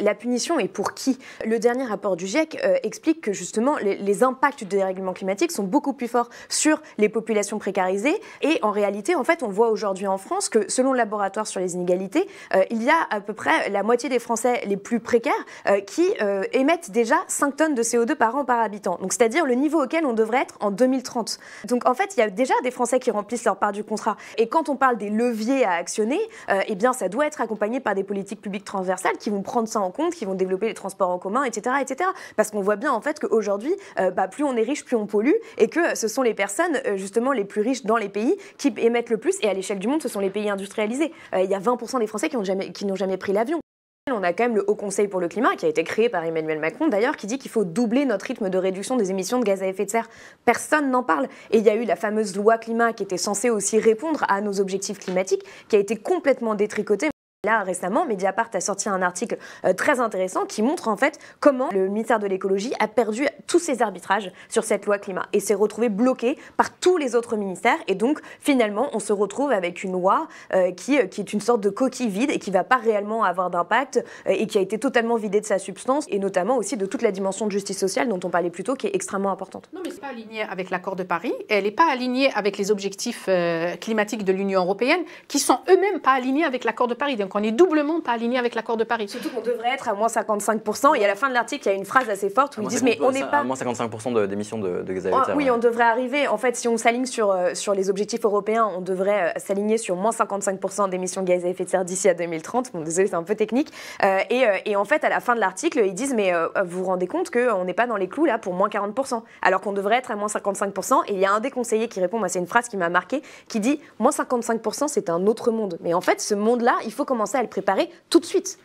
La punition est pour qui Le dernier rapport du GIEC euh, explique que justement les, impacts du dérèglement climatique sont beaucoup plus forts sur les populations précarisées. Et en réalité, en fait, on voit aujourd'hui en France que selon le laboratoire sur les inégalités, euh, il y a à peu près la moitié des Français les plus précaires euh, qui émettent déjà 5 tonnes de CO2 par an par habitant. Donc c'est-à-dire le niveau auquel on devrait être en 2030. Donc en fait, il y a déjà des Français qui remplissent leur part du contrat. Et quand on parle des leviers à actionner, eh bien ça doit être accompagné par des politiques publiques transversales qui vont prendre ça en compte, qui vont développer les transports en commun, etc. etc. Parce qu'on voit bien en fait qu'aujourd'hui, euh, bah, plus on est riche, plus on pollue, et que ce sont les personnes euh, justement les plus riches dans les pays qui émettent le plus, et à l'échelle du monde, ce sont les pays industrialisés. Euh, il y a 20% des Français qui n'ont jamais, jamais pris l'avion. On a quand même le Haut Conseil pour le climat qui a été créé par Emmanuel Macron d'ailleurs qui dit qu'il faut doubler notre rythme de réduction des émissions de gaz à effet de serre. Personne n'en parle. Et il y a eu la fameuse loi climat qui était censée aussi répondre à nos objectifs climatiques qui a été complètement détricotée. Là, récemment, Mediapart a sorti un article euh, très intéressant qui montre en fait comment le ministère de l'écologie a perdu tous ses arbitrages sur cette loi climat et s'est retrouvé bloqué par tous les autres ministères. Et donc, finalement, on se retrouve avec une loi euh, qui, euh, qui est une sorte de coquille vide et qui ne va pas réellement avoir d'impact et qui a été totalement vidée de sa substance et notamment aussi de toute la dimension de justice sociale dont on parlait plus tôt qui est extrêmement importante. Non, mais ce pas aligné avec l'accord de Paris, elle n'est pas alignée avec les objectifs climatiques de l'Union européenne qui sont eux-mêmes pas alignés avec l'accord de Paris. Donc on est doublement pas aligné avec l'accord de Paris. Surtout qu'on devrait être à moins 55%. Et à la fin de l'article, il y a une phrase assez forte où ils disent mais on n'est pas... À moins 55% d'émissions de, gaz à ah effet de serre. Oui, on devrait arriver. En fait, si on s'aligne sur, euh, sur les objectifs européens, on devrait euh, s'aligner sur moins 55% d'émissions de gaz à effet de serre d'ici à 2030. Bon, désolé, c'est un peu technique. Euh, et, et, en fait, à la fin de l'article, ils disent mais vous vous rendez compte qu'on n'est pas dans les clous là pour moins 40%, alors qu'on devrait être à moins 55%. Et il y a un des conseillers qui répond, moi c'est une phrase qui m'a marqué, qui dit moins 55% c'est un autre monde. Mais en fait, ce monde-là, il faut commencer commencer à le préparer tout de suite.